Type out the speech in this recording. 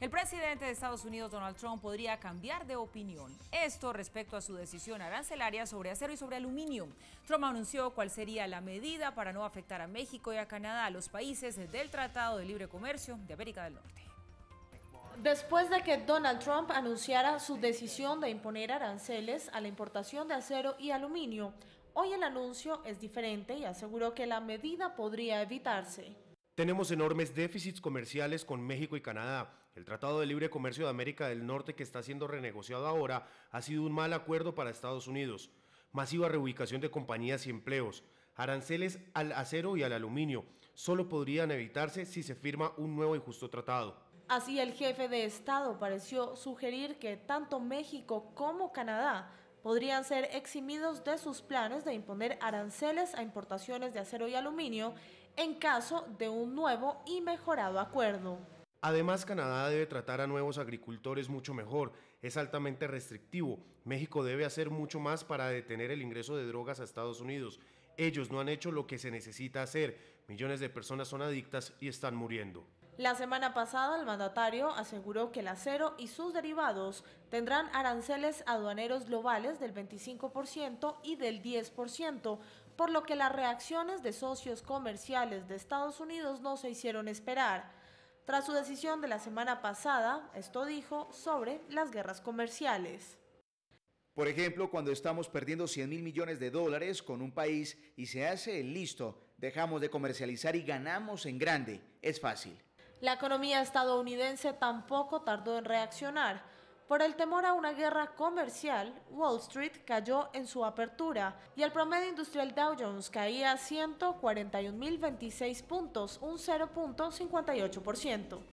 El presidente de Estados Unidos, Donald Trump, podría cambiar de opinión. Esto respecto a su decisión arancelaria sobre acero y sobre aluminio. Trump anunció cuál sería la medida para no afectar a México y a Canadá, los países del Tratado de Libre Comercio de América del Norte. Después de que Donald Trump anunciara su decisión de imponer aranceles a la importación de acero y aluminio, hoy el anuncio es diferente y aseguró que la medida podría evitarse. Tenemos enormes déficits comerciales con México y Canadá. El Tratado de Libre Comercio de América del Norte que está siendo renegociado ahora ha sido un mal acuerdo para Estados Unidos. Masiva reubicación de compañías y empleos. Aranceles al acero y al aluminio solo podrían evitarse si se firma un nuevo y justo tratado. Así el jefe de Estado pareció sugerir que tanto México como Canadá podrían ser eximidos de sus planes de imponer aranceles a importaciones de acero y aluminio en caso de un nuevo y mejorado acuerdo. Además, Canadá debe tratar a nuevos agricultores mucho mejor, es altamente restrictivo. México debe hacer mucho más para detener el ingreso de drogas a Estados Unidos. Ellos no han hecho lo que se necesita hacer. Millones de personas son adictas y están muriendo. La semana pasada, el mandatario aseguró que el acero y sus derivados tendrán aranceles aduaneros globales del 25% y del 10%, por lo que las reacciones de socios comerciales de Estados Unidos no se hicieron esperar. Tras su decisión de la semana pasada, esto dijo sobre las guerras comerciales. Por ejemplo, cuando estamos perdiendo 100 mil millones de dólares con un país y se hace el listo, dejamos de comercializar y ganamos en grande. Es fácil. La economía estadounidense tampoco tardó en reaccionar. Por el temor a una guerra comercial, Wall Street cayó en su apertura y el promedio industrial Dow Jones caía a 141.026 puntos, un 0.58%.